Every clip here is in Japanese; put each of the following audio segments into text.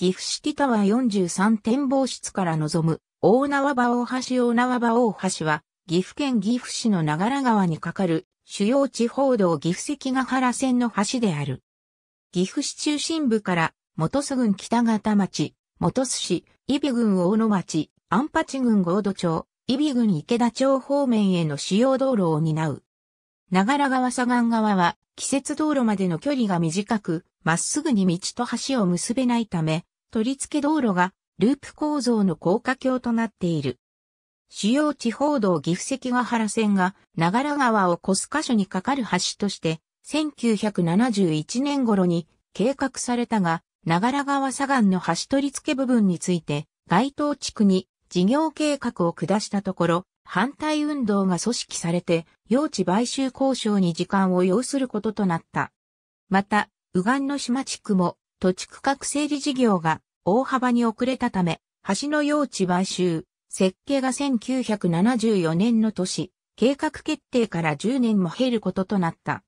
岐阜シティタワー43展望室から望む大縄場大橋大縄場大橋は岐阜県岐阜市の長良川に架かる主要地方道岐阜関ヶ原線の橋である。岐阜市中心部から元須郡北方町、元須市、伊比郡大野町、安八郡合土町、伊比郡池田町方面への主要道路を担う長良川左岸側は、季節道路までの距離が短く、まっすぐに道と橋を結べないため、取り付け道路がループ構造の高架橋となっている。主要地方道岐阜関ヶ原線が長良川を越す箇所に架かる橋として、1971年頃に計画されたが、長良川左岸の橋取り付け部分について、該当地区に事業計画を下したところ、反対運動が組織されて、用地買収交渉に時間を要することとなった。また、右岸の島地区も土地区画整理事業が大幅に遅れたため、橋の用地買収、設計が1974年の年、計画決定から10年も経ることとなった。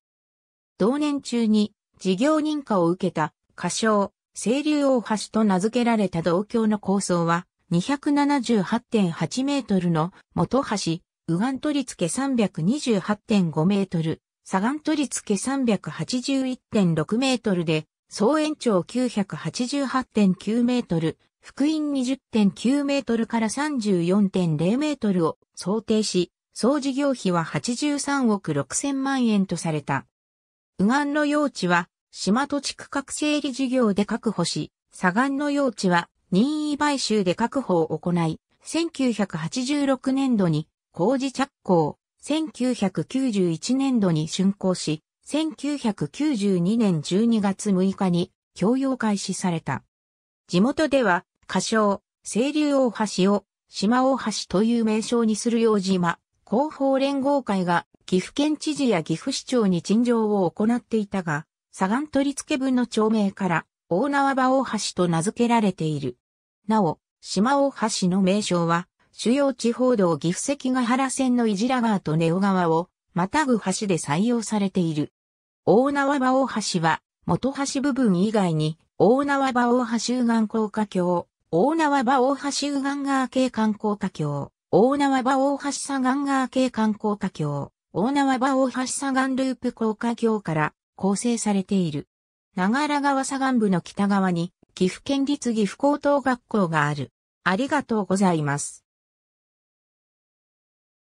同年中に事業認可を受けた、仮称、清流大橋と名付けられた同郷の構想は、278.8メートルの元橋、右岸取り付け328.5メートル、左岸取り付け381.6メートルで、総延長988.9メートル、福音20.9メートルから34.0メートルを想定し、総事業費は83億6000万円とされた。右岸の用地は、島土地区画整理事業で確保し、左岸の用地は、任意買収で確保を行い、1986年度に工事着工、1991年度に竣工し、1992年12月6日に供用開始された。地元では、仮称、清流大橋を島大橋という名称にするよう島、広報連合会が岐阜県知事や岐阜市長に陳情を行っていたが、左岸取付分の町名から大縄場大橋と名付けられている。なお、島大橋の名称は、主要地方道岐阜関ヶ原線の伊ら川と根尾川を、またぐ橋で採用されている。大縄場大橋は、元橋部分以外に、大縄場大橋右岸高架橋、大縄場大橋右岸側系観光多橋、大縄場大橋左岸側系観光多橋、大縄場大橋左岸ループ高架橋から構成されている。長良川左岸部の北側に、岐阜県立岐阜高等学校がある。ありがとうございます。